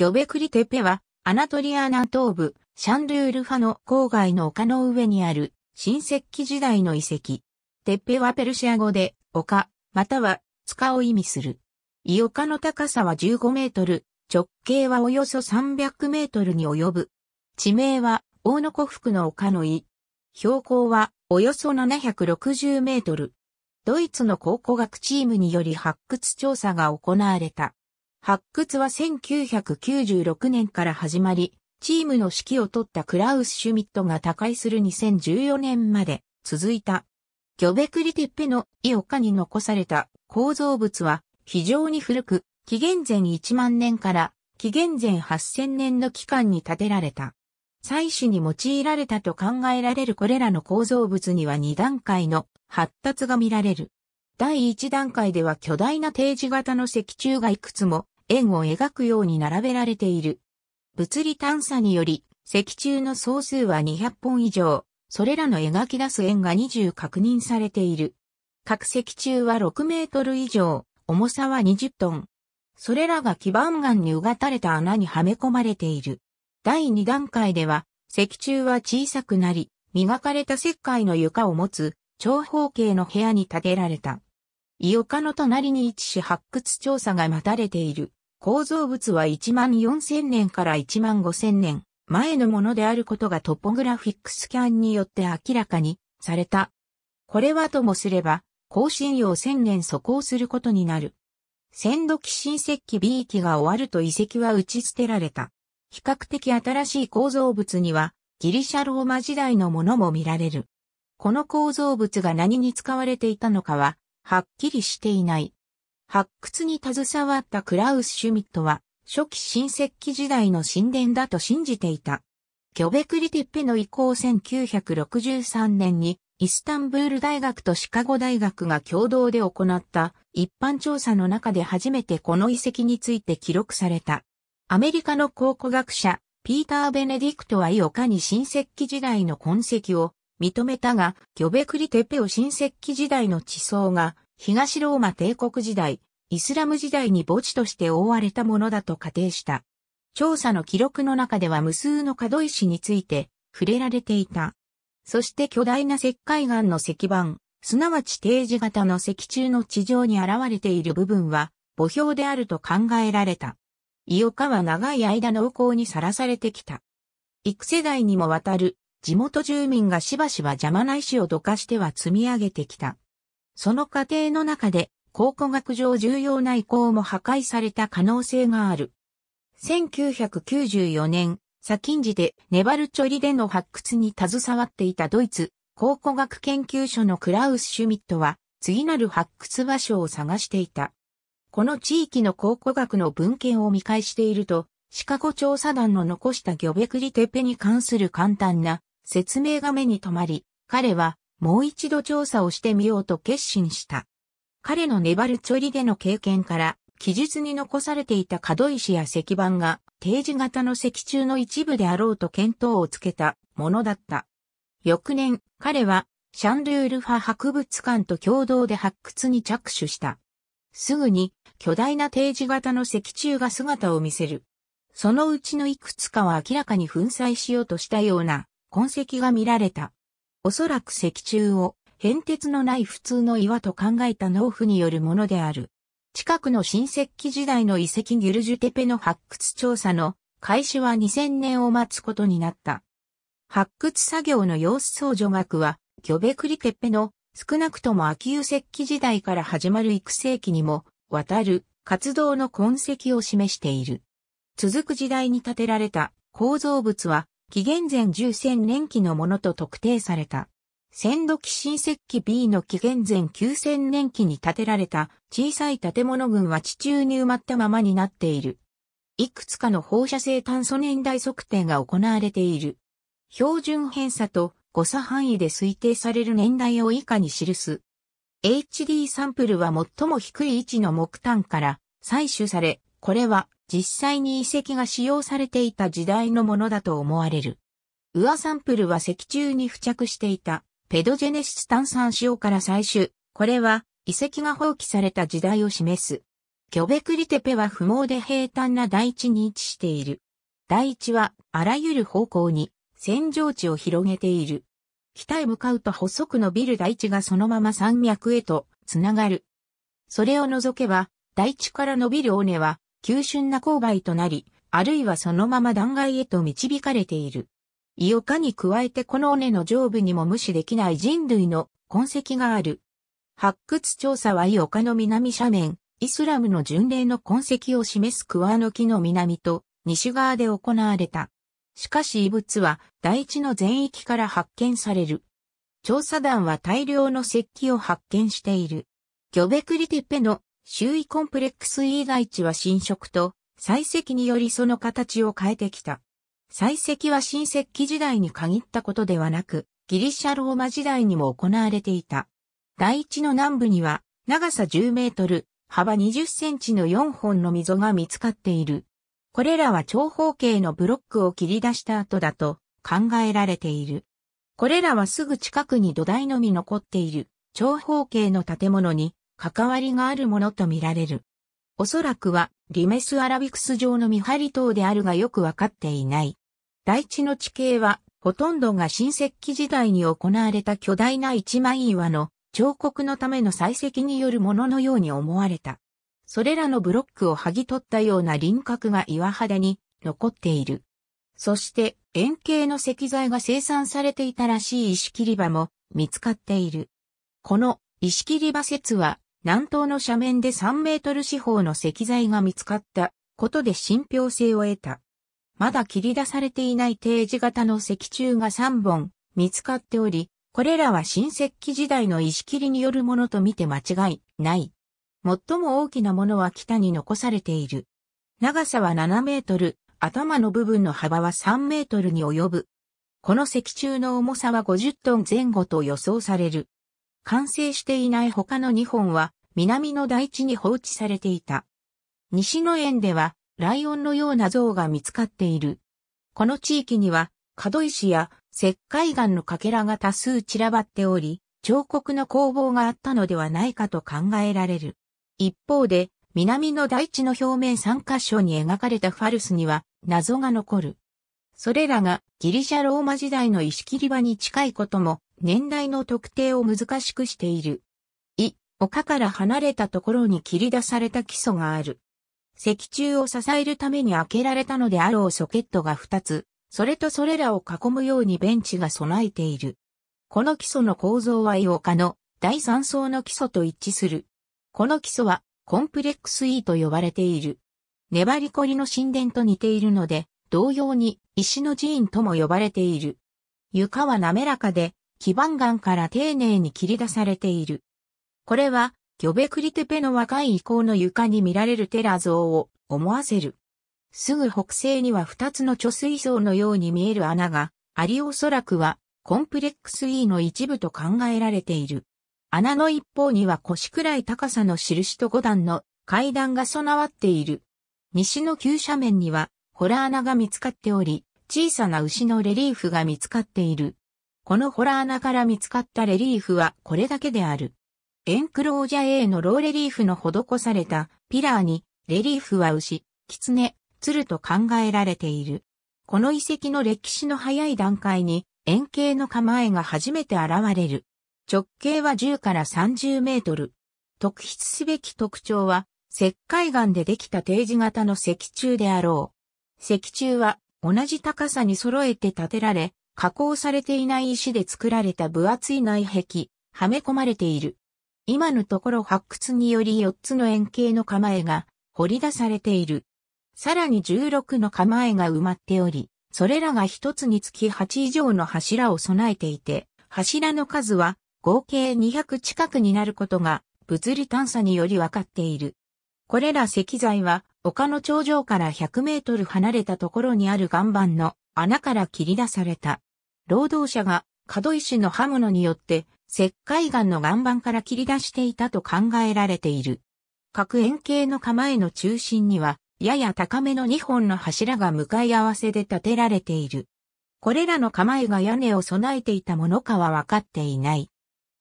ギョベクリテペは、アナトリア南東部、シャンルールファの郊外の丘の上にある、新石器時代の遺跡。テペはペルシア語で、丘、または、塚を意味する。イ丘の高さは15メートル、直径はおよそ300メートルに及ぶ。地名は、大野古福の丘の井。標高は、およそ760メートル。ドイツの考古学チームにより発掘調査が行われた。発掘は1996年から始まり、チームの指揮を取ったクラウス・シュミットが他界する2014年まで続いた。ギョベクリテッペの井岡に残された構造物は非常に古く、紀元前1万年から紀元前8000年の期間に建てられた。祭祀に用いられたと考えられるこれらの構造物には2段階の発達が見られる。第1段階では巨大な定時型の石柱がいくつも円を描くように並べられている。物理探査により、石柱の総数は200本以上、それらの描き出す円が20確認されている。各石柱は6メートル以上、重さは20トン。それらが基板岩にうがたれた穴にはめ込まれている。第2段階では、石柱は小さくなり、磨かれた石灰の床を持つ長方形の部屋に建てられた。井岡の隣に位置し発掘調査が待たれている。構造物は1万4000年から1万5000年前のものであることがトポグラフィックスキャンによって明らかにされた。これはともすれば、更新用1000年疎行することになる。先土紀新石器 B 期が終わると遺跡は打ち捨てられた。比較的新しい構造物には、ギリシャローマ時代のものも見られる。この構造物が何に使われていたのかは、はっきりしていない。発掘に携わったクラウス・シュミットは、初期新石器時代の神殿だと信じていた。キョベクリテッペの移行1963年にイスタンブール大学とシカゴ大学が共同で行った一般調査の中で初めてこの遺跡について記録された。アメリカの考古学者、ピーター・ベネディクトは意をかに新石器時代の痕跡を認めたが、キョベクリテッペを新石器時代の地層が東ローマ帝国時代、イスラム時代に墓地として覆われたものだと仮定した。調査の記録の中では無数の角石について触れられていた。そして巨大な石灰岩の石板、すなわち定時型の石柱の地上に現れている部分は墓標であると考えられた。伊岡は長い間濃厚にさらされてきた。幾世代にもわたる地元住民がしばしば邪魔な石をどかしては積み上げてきた。その過程の中で考古学上重要な遺構も破壊された可能性がある。1994年、先んじでネバルチョリでの発掘に携わっていたドイツ考古学研究所のクラウス・シュミットは次なる発掘場所を探していた。この地域の考古学の文献を見返していると、シカゴ調査団の残したギョベクリテペに関する簡単な説明が目に留まり、彼はもう一度調査をしてみようと決心した。彼の粘るチョリでの経験から、記述に残されていた角石や石板が、定時型の石柱の一部であろうと見当をつけたものだった。翌年、彼は、シャンルールファ博物館と共同で発掘に着手した。すぐに、巨大な定時型の石柱が姿を見せる。そのうちのいくつかは明らかに粉砕しようとしたような痕跡が見られた。おそらく石柱を変哲のない普通の岩と考えた農夫によるものである。近くの新石器時代の遺跡ギュルジュテペの発掘調査の開始は2000年を待つことになった。発掘作業の様子相助学は、ギョベクリテペの少なくとも秋湯石器時代から始まる育成期にも渡る活動の痕跡を示している。続く時代に建てられた構造物は紀元前1000年期のものと特定された。千土紀新石器 B の紀元前9000年期に建てられた小さい建物群は地中に埋まったままになっている。いくつかの放射性炭素年代測定が行われている。標準偏差と誤差範囲で推定される年代を以下に記す。HD サンプルは最も低い位置の木炭から採取され、これは実際に遺跡が使用されていた時代のものだと思われる。ウアサンプルは石柱に付着していたペドジェネシス炭酸塩から採取。これは遺跡が放棄された時代を示す。キョベクリテペは不毛で平坦な大地に位置している。大地はあらゆる方向に扇状地を広げている。北へ向かうと細く伸びる大地がそのまま山脈へとつながる。それを除けば、大地から伸びる尾根は急峻な勾配となり、あるいはそのまま断崖へと導かれている。イオカに加えてこの尾根の上部にも無視できない人類の痕跡がある。発掘調査はイオカの南斜面、イスラムの巡礼の痕跡を示すクワの木の南と西側で行われた。しかし遺物は大地の全域から発見される。調査団は大量の石器を発見している。ギョベクリテッペの周囲コンプレックス以外地は侵食と、採石によりその形を変えてきた。採石は新石器時代に限ったことではなく、ギリシャローマ時代にも行われていた。台地の南部には、長さ10メートル、幅20センチの4本の溝が見つかっている。これらは長方形のブロックを切り出した後だと考えられている。これらはすぐ近くに土台のみ残っている長方形の建物に関わりがあるものとみられる。おそらくはリメスアラビクス上の見張り塔であるがよくわかっていない。大地の地形はほとんどが新石器時代に行われた巨大な一枚岩の彫刻のための採石によるもののように思われた。それらのブロックを剥ぎ取ったような輪郭が岩肌に残っている。そして円形の石材が生産されていたらしい石切り場も見つかっている。この石切り場説は南東の斜面で3メートル四方の石材が見つかったことで信憑性を得た。まだ切り出されていない定時型の石柱が3本見つかっており、これらは新石器時代の石切りによるものとみて間違いない。最も大きなものは北に残されている。長さは7メートル、頭の部分の幅は3メートルに及ぶ。この石柱の重さは50トン前後と予想される。完成していない他の2本は南の大地に放置されていた。西の園ではライオンのような像が見つかっている。この地域には角石や石灰岩のかけらが多数散らばっており、彫刻の工房があったのではないかと考えられる。一方で、南の大地の表面3カ所に描かれたファルスには謎が残る。それらがギリシャ・ローマ時代の石切り場に近いことも年代の特定を難しくしている。い、丘から離れたところに切り出された基礎がある。石柱を支えるために開けられたのであろうソケットが2つ、それとそれらを囲むようにベンチが備えている。この基礎の構造はイオカの第3層の基礎と一致する。この基礎はコンプレックス E と呼ばれている。粘りこりの神殿と似ているので、同様に石の寺院とも呼ばれている。床は滑らかで、基盤岩から丁寧に切り出されている。これは、ギョベクリテペの若い遺構の床に見られるテラ像を思わせる。すぐ北西には二つの貯水槽のように見える穴がありおそらくはコンプレックス E の一部と考えられている。穴の一方には腰くらい高さの印と五段の階段が備わっている。西の急斜面にはホラ穴が見つかっており、小さな牛のレリーフが見つかっている。このホラ穴から見つかったレリーフはこれだけである。エンクロージャ A のローレリーフの施されたピラーに、レリーフは牛、狐、鶴と考えられている。この遺跡の歴史の早い段階に円形の構えが初めて現れる。直径は10から30メートル。特筆すべき特徴は石灰岩でできた定時型の石柱であろう。石柱は同じ高さに揃えて建てられ、加工されていない石で作られた分厚い内壁、はめ込まれている。今のところ発掘により4つの円形の構えが掘り出されている。さらに16の構えが埋まっており、それらが1つにつき8以上の柱を備えていて、柱の数は合計200近くになることが物理探査により分かっている。これら石材は丘の頂上から100メートル離れたところにある岩盤の穴から切り出された。労働者が角石の刃物によって石灰岩の岩盤から切り出していたと考えられている。各円形の構えの中心には、やや高めの2本の柱が向かい合わせで建てられている。これらの構えが屋根を備えていたものかは分かっていない。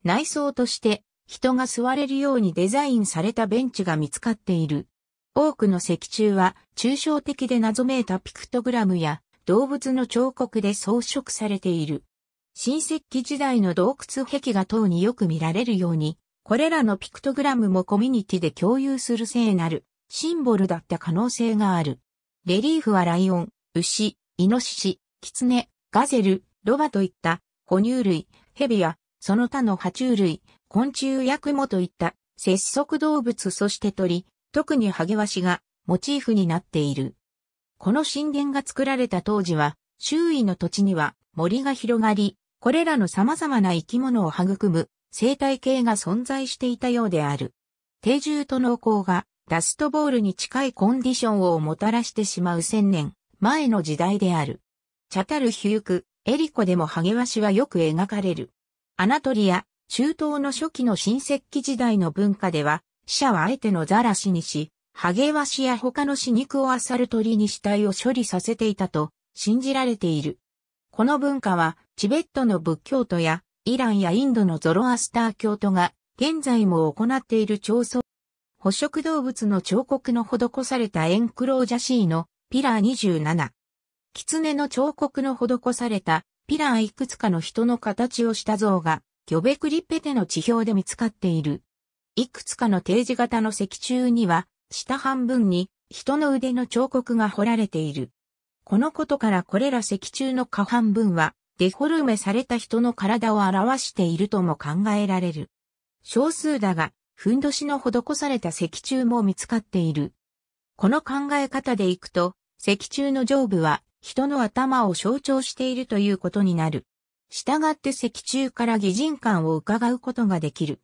内装として人が座れるようにデザインされたベンチが見つかっている。多くの石柱は抽象的で謎めいたピクトグラムや動物の彫刻で装飾されている。新石器時代の洞窟壁画等によく見られるように、これらのピクトグラムもコミュニティで共有する聖なるシンボルだった可能性がある。レリーフはライオン、牛、イノシシ、キツネ、ガゼル、ロバといった哺乳類、蛇やその他の爬虫類、昆虫やクモといった節足動物そして鳥、特にハゲワシがモチーフになっている。この神殿が作られた当時は、周囲の土地には森が広がり、これらの様々な生き物を育む生態系が存在していたようである。定住と農耕がダストボールに近いコンディションをもたらしてしまう千年前の時代である。チャタルヒューク、エリコでもハゲワシはよく描かれる。アナトリア、中東の初期の新石器時代の文化では、死者はあえてのザラシにし、ハゲワシや他の死肉をあさる鳥に死体を処理させていたと信じられている。この文化はチベットの仏教徒やイランやインドのゾロアスター教徒が現在も行っている彫査。捕食動物の彫刻の施されたエンクロージャシーのピラー27。狐の彫刻の施されたピラーいくつかの人の形をした像がギョベクリペテの地表で見つかっている。いくつかの定時型の石柱には、下半分に人の腕の彫刻が彫られている。このことからこれら石柱の下半分は、デフォルメされた人の体を表しているとも考えられる。少数だが、ふんどしの施された石柱も見つかっている。この考え方でいくと、石柱の上部は人の頭を象徴しているということになる。従って石柱から擬人感を伺うことができる。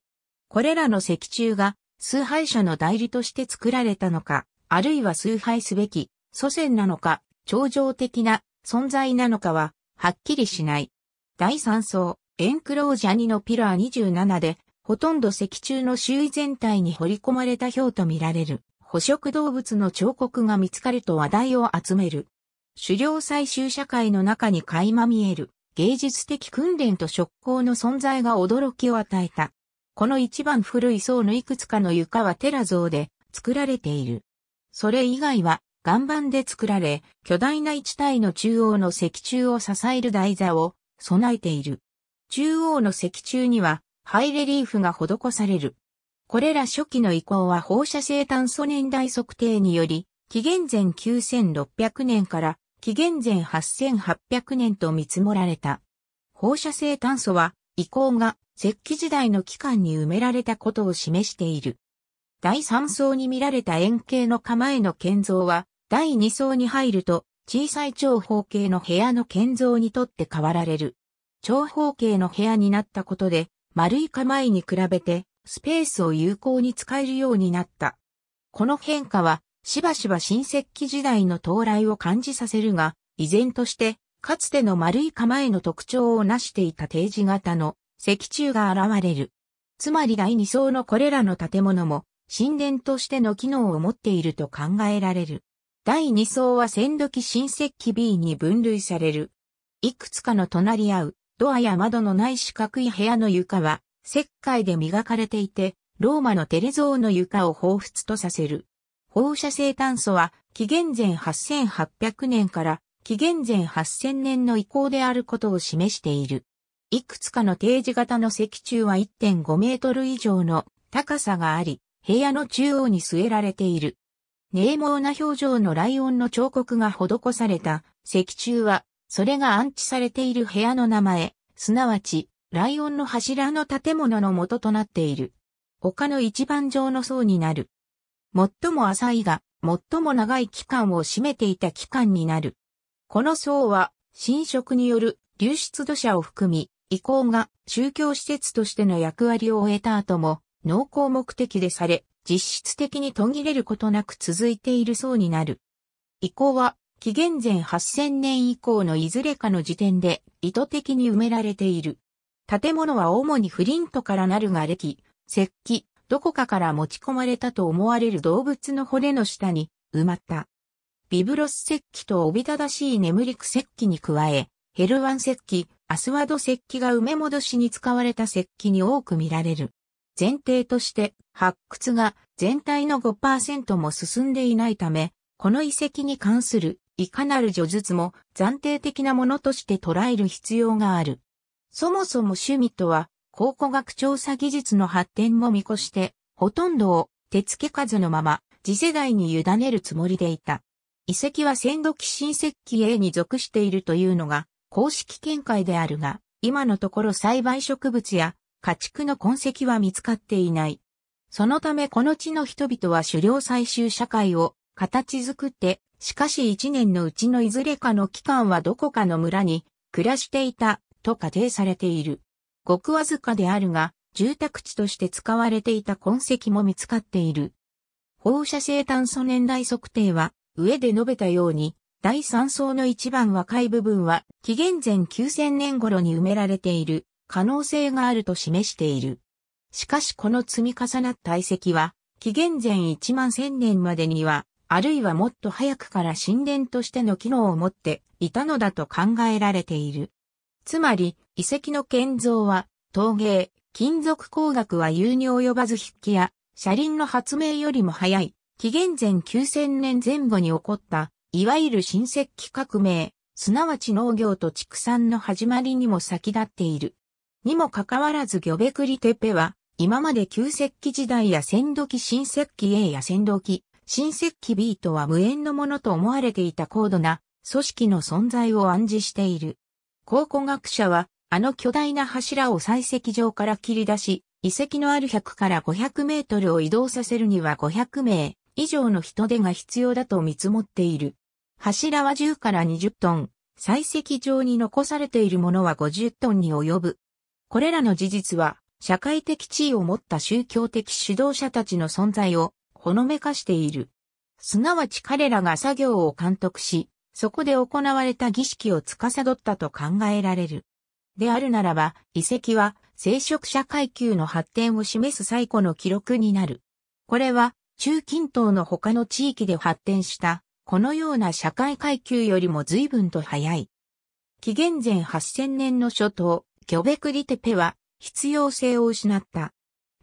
これらの石柱が崇拝者の代理として作られたのか、あるいは崇拝すべき祖先なのか、超常的な存在なのかは、はっきりしない。第3層、エンクロージャニのピラー27で、ほとんど石柱の周囲全体に掘り込まれた表とみられる、捕食動物の彫刻が見つかると話題を集める。狩猟採集社会の中に垣間見える、芸術的訓練と職工の存在が驚きを与えた。この一番古い層のいくつかの床はテラ像で作られている。それ以外は岩盤で作られ、巨大な一体の中央の石柱を支える台座を備えている。中央の石柱にはハイレリーフが施される。これら初期の遺構は放射性炭素年代測定により、紀元前9600年から紀元前8800年と見積もられた。放射性炭素は遺構が石器時代の期間に埋められたことを示している。第3層に見られた円形の構えの建造は、第2層に入ると、小さい長方形の部屋の建造にとって変わられる。長方形の部屋になったことで、丸い構えに比べて、スペースを有効に使えるようになった。この変化は、しばしば新石器時代の到来を感じさせるが、依然として、かつての丸い構えの特徴を成していた定時型の石柱が現れる。つまり第二層のこれらの建物も神殿としての機能を持っていると考えられる。第二層は仙土器新石器 B に分類される。いくつかの隣り合うドアや窓のない四角い部屋の床は石灰で磨かれていて、ローマのテレゾーの床を彷彿とさせる。放射性炭素は紀元前8800年から紀元前8000年の移行であることを示している。いくつかの定時型の石柱は1.5メートル以上の高さがあり、部屋の中央に据えられている。冷猛な表情のライオンの彫刻が施された石柱は、それが安置されている部屋の名前、すなわち、ライオンの柱の建物の元となっている。丘の一番上の層になる。最も浅いが、最も長い期間を占めていた期間になる。この層は、侵食による流出土砂を含み、遺構が宗教施設としての役割を終えた後も、農耕目的でされ、実質的に途切れることなく続いているそうになる。遺構は、紀元前8000年以降のいずれかの時点で意図的に埋められている。建物は主にフリントからなるが歴、石器、どこかから持ち込まれたと思われる動物の骨の下に埋まった。ビブロス石器とおびただしい眠りく石器に加え、ヘルワン石器、アスワド石器が埋め戻しに使われた石器に多く見られる。前提として発掘が全体の5%も進んでいないため、この遺跡に関するいかなる叙述も暫定的なものとして捉える必要がある。そもそもシュミットは考古学調査技術の発展も見越して、ほとんどを手付け数のまま次世代に委ねるつもりでいた。遺跡は先度寄新石器 A に属しているというのが公式見解であるが、今のところ栽培植物や家畜の痕跡は見つかっていない。そのためこの地の人々は狩猟採集社会を形作って、しかし一年のうちのいずれかの期間はどこかの村に暮らしていたと仮定されている。ごくわずかであるが、住宅地として使われていた痕跡も見つかっている。放射性炭素年代測定は、上で述べたように、第3層の一番若い部分は、紀元前9000年頃に埋められている可能性があると示している。しかしこの積み重なった遺跡は、紀元前1万1000年までには、あるいはもっと早くから神殿としての機能を持っていたのだと考えられている。つまり、遺跡の建造は、陶芸、金属工学は有に及ばず筆記や、車輪の発明よりも早い、紀元前9000年前後に起こったいわゆる新石器革命、すなわち農業と畜産の始まりにも先立っている。にもかかわらずギョベクリテペは、今まで旧石器時代や鮮土器新石器 A や鮮土器、新石器 B とは無縁のものと思われていた高度な組織の存在を暗示している。考古学者は、あの巨大な柱を採石場から切り出し、遺跡のある100から500メートルを移動させるには500名以上の人手が必要だと見積もっている。柱は10から20トン、採石場に残されているものは50トンに及ぶ。これらの事実は、社会的地位を持った宗教的指導者たちの存在をほのめかしている。すなわち彼らが作業を監督し、そこで行われた儀式を司ったと考えられる。であるならば、遺跡は聖職者階級の発展を示す最古の記録になる。これは、中近東の他の地域で発展したこのような社会階級よりも随分と早い。紀元前8000年の初頭、ギョベクリテペは必要性を失った。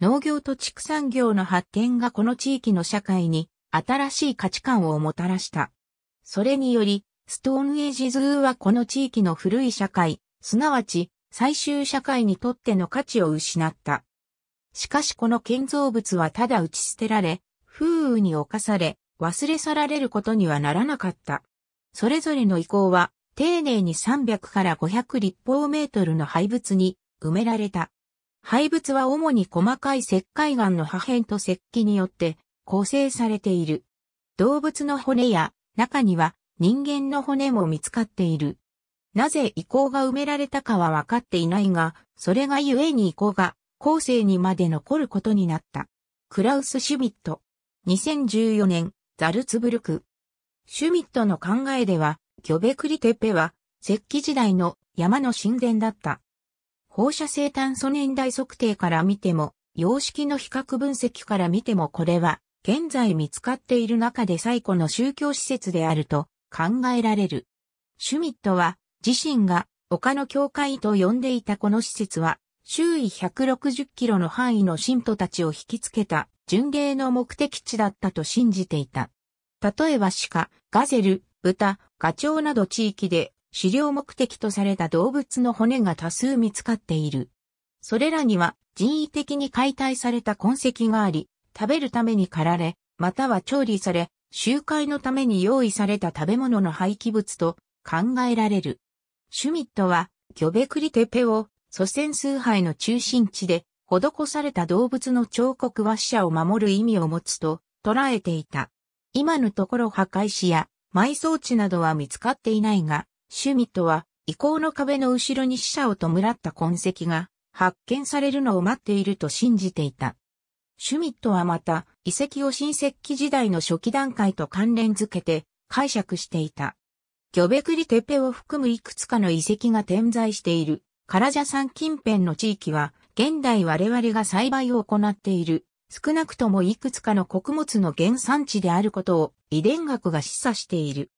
農業と畜産業の発展がこの地域の社会に新しい価値観をもたらした。それにより、ストーンエイジズーはこの地域の古い社会、すなわち最終社会にとっての価値を失った。しかしこの建造物はただ打ち捨てられ、風雨に侵され、忘れ去られることにはならなかった。それぞれの遺構は、丁寧に300から500立方メートルの廃物に埋められた。廃物は主に細かい石灰岩の破片と石器によって構成されている。動物の骨や中には人間の骨も見つかっている。なぜ遺構が埋められたかは分かっていないが、それが故に遺構が後世にまで残ることになった。クラウス・シュミット。2014年、ザルツブルク。シュミットの考えでは、キョベクリテッペは、石器時代の山の神殿だった。放射性炭素年代測定から見ても、様式の比較分析から見てもこれは、現在見つかっている中で最古の宗教施設であると考えられる。シュミットは、自身が丘の教会と呼んでいたこの施設は、周囲160キロの範囲の信徒たちを引きつけた巡芸の目的地だったと信じていた。例えば鹿、ガゼル、豚、ガチョウなど地域で狩猟目的とされた動物の骨が多数見つかっている。それらには人為的に解体された痕跡があり、食べるために狩られ、または調理され、集会のために用意された食べ物の廃棄物と考えられる。シュミットは、ギョベクリテペを祖先崇拝の中心地で施された動物の彫刻は死者を守る意味を持つと捉えていた。今のところ破壊石や埋葬地などは見つかっていないが、シュミットは遺構の壁の後ろに死者を弔った痕跡が発見されるのを待っていると信じていた。シュミットはまた遺跡を新石器時代の初期段階と関連づけて解釈していた。ギョベクリテペを含むいくつかの遺跡が点在しているカラジャ山近辺の地域は現代我々が栽培を行っている、少なくともいくつかの穀物の原産地であることを遺伝学が示唆している。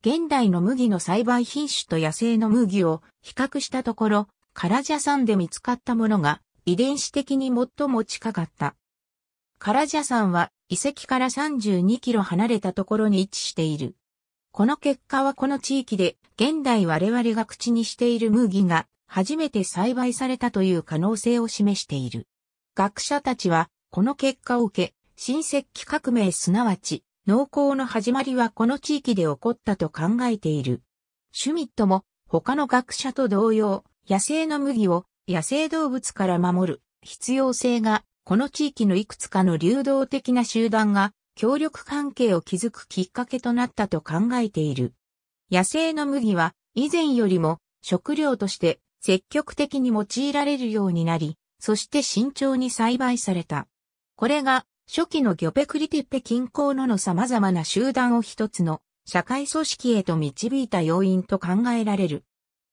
現代の麦の栽培品種と野生の麦を比較したところ、カラジャ山で見つかったものが遺伝子的に最も近かった。カラジャ山は遺跡から32キロ離れたところに位置している。この結果はこの地域で現代我々が口にしている麦が初めて栽培されたという可能性を示している。学者たちは、この結果を受け、新石器革命すなわち、農耕の始まりはこの地域で起こったと考えている。シュミットも、他の学者と同様、野生の麦を野生動物から守る必要性が、この地域のいくつかの流動的な集団が協力関係を築くきっかけとなったと考えている。野生の麦は以前よりも食料として積極的に用いられるようになり、そして慎重に栽培された。これが初期のギョペクリティッペ近郊のの様々な集団を一つの社会組織へと導いた要因と考えられる。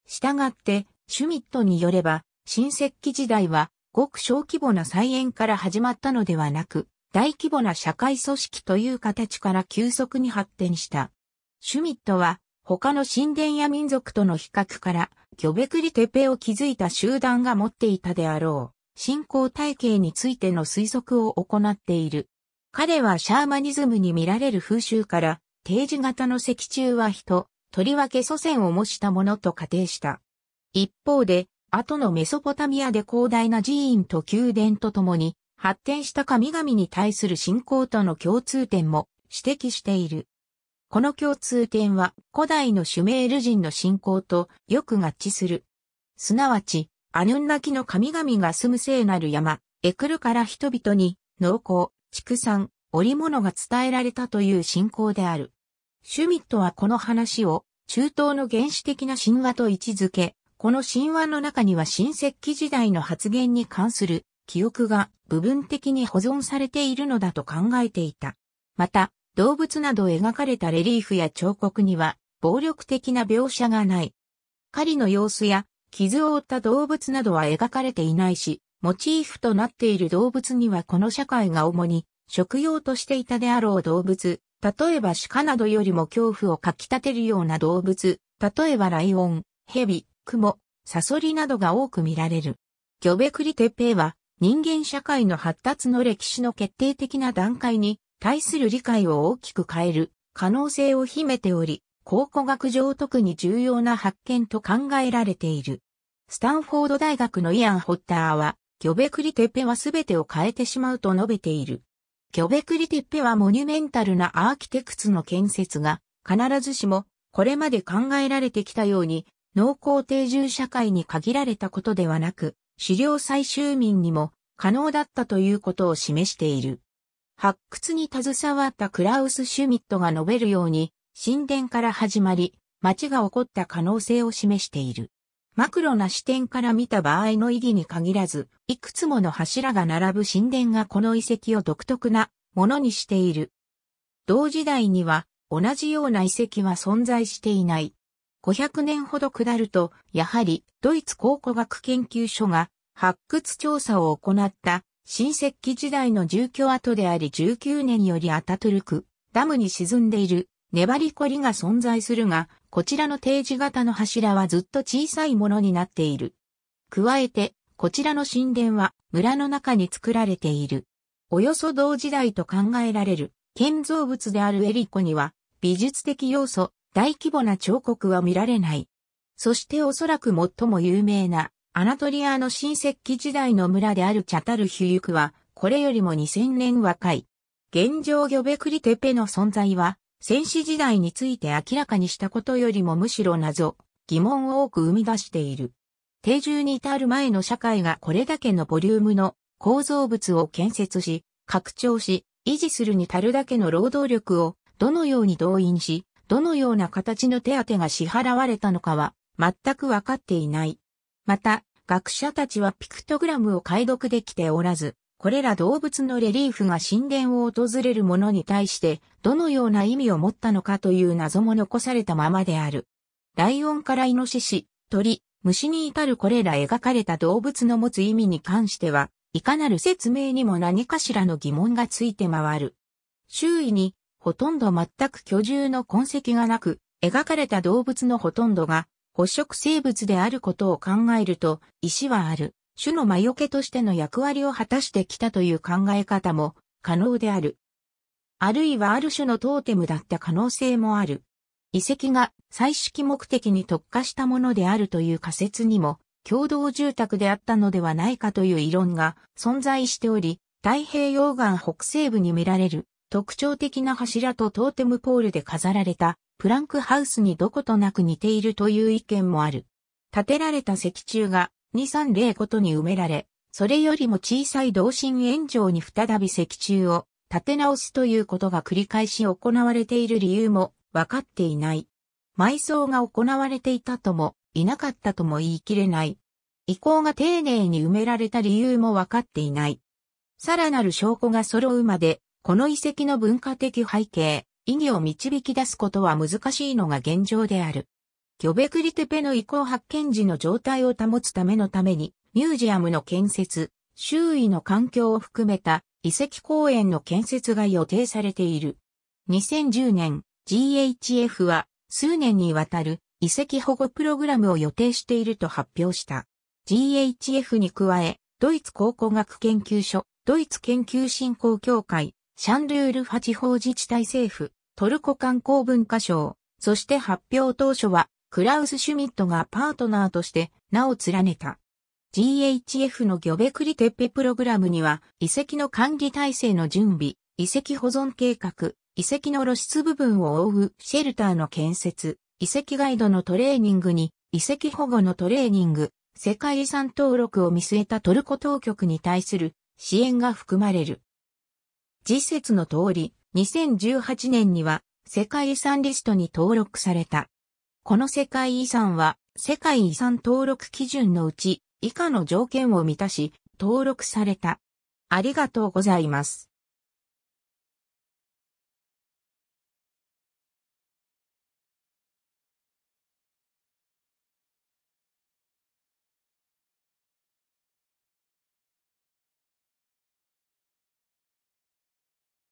したがって、シュミットによれば、新石器時代はごく小規模な菜園から始まったのではなく、大規模な社会組織という形から急速に発展した。シュミットは他の神殿や民族との比較からギョベクリテペを築いた集団が持っていたであろう、信仰体系についての推測を行っている。彼はシャーマニズムに見られる風習から、定時型の石柱は人、とりわけ祖先を模したものと仮定した。一方で、後のメソポタミアで広大な寺院と宮殿とともに、発展した神々に対する信仰との共通点も指摘している。この共通点は古代のシュメール人の信仰とよく合致する。すなわち、アヌンナキの神々が住む聖なる山、エクルから人々に、農耕、畜産、織物が伝えられたという信仰である。シュミットはこの話を、中東の原始的な神話と位置づけ、この神話の中には新石器時代の発言に関する記憶が部分的に保存されているのだと考えていた。また、動物など描かれたレリーフや彫刻には暴力的な描写がない。狩りの様子や傷を負った動物などは描かれていないし、モチーフとなっている動物にはこの社会が主に食用としていたであろう動物、例えば鹿などよりも恐怖をかき立てるような動物、例えばライオン、ヘビ、クモ、サソリなどが多く見られる。ギョベクリテペイは人間社会の発達の歴史の決定的な段階に対する理解を大きく変える可能性を秘めており、考古学上特に重要な発見と考えられている。スタンフォード大学のイアン・ホッターは、ギョベクリテッペは全てを変えてしまうと述べている。ギョベクリテッペはモニュメンタルなアーキテクツの建設が、必ずしも、これまで考えられてきたように、農耕定住社会に限られたことではなく、狩猟採集民にも可能だったということを示している。発掘に携わったクラウス・シュミットが述べるように、神殿から始まり、町が起こった可能性を示している。マクロな視点から見た場合の意義に限らず、いくつもの柱が並ぶ神殿がこの遺跡を独特なものにしている。同時代には同じような遺跡は存在していない。500年ほど下ると、やはりドイツ考古学研究所が発掘調査を行った新石器時代の住居跡であり19年よりアタトゥルク、ダムに沈んでいる、粘りこりが存在するが、こちらの定時型の柱はずっと小さいものになっている。加えて、こちらの神殿は村の中に作られている。およそ同時代と考えられる建造物であるエリコには美術的要素、大規模な彫刻は見られない。そしておそらく最も有名なアナトリアの新石器時代の村であるチャタルヒュユクは、これよりも2000年若い。現状ギョベクリテペの存在は、戦死時代について明らかにしたことよりもむしろ謎、疑問を多く生み出している。定住に至る前の社会がこれだけのボリュームの構造物を建設し、拡張し、維持するに足るだけの労働力をどのように動員し、どのような形の手当が支払われたのかは全くわかっていない。また、学者たちはピクトグラムを解読できておらず、これら動物のレリーフが神殿を訪れる者に対して、どのような意味を持ったのかという謎も残されたままである。ライオンからイノシシ、鳥、虫に至るこれら描かれた動物の持つ意味に関しては、いかなる説明にも何かしらの疑問がついて回る。周囲に、ほとんど全く居住の痕跡がなく、描かれた動物のほとんどが捕食生物であることを考えると、石はある、種の魔除けとしての役割を果たしてきたという考え方も可能である。あるいはある種のトーテムだった可能性もある。遺跡が採式目的に特化したものであるという仮説にも、共同住宅であったのではないかという異論が存在しており、太平洋岸北西部に見られる特徴的な柱とトーテムポールで飾られたクランクハウスにどことなく似ているという意見もある。建てられた石柱が230ごとに埋められ、それよりも小さい同心円状に再び石柱を建て直すということが繰り返し行われている理由も分かっていない。埋葬が行われていたとも、いなかったとも言い切れない。遺構が丁寧に埋められた理由も分かっていない。さらなる証拠が揃うまで、この遺跡の文化的背景、意義を導き出すことは難しいのが現状である。ギョベクリテペの遺構発見時の状態を保つためのために、ミュージアムの建設、周囲の環境を含めた遺跡公園の建設が予定されている。2010年、GHF は数年にわたる遺跡保護プログラムを予定していると発表した。GHF に加え、ドイツ考古学研究所、ドイツ研究振興協会、シャンルール派地方自治体政府、トルコ観光文化省、そして発表当初は、クラウス・シュミットがパートナーとして名を連ねた。GHF の魚クリテ鉄ペプログラムには、遺跡の管理体制の準備、遺跡保存計画、遺跡の露出部分を覆うシェルターの建設、遺跡ガイドのトレーニングに、遺跡保護のトレーニング、世界遺産登録を見据えたトルコ当局に対する支援が含まれる。実説の通り、2018年には世界遺産リストに登録された。この世界遺産は世界遺産登録基準のうち以下の条件を満たし登録された。ありがとうございます。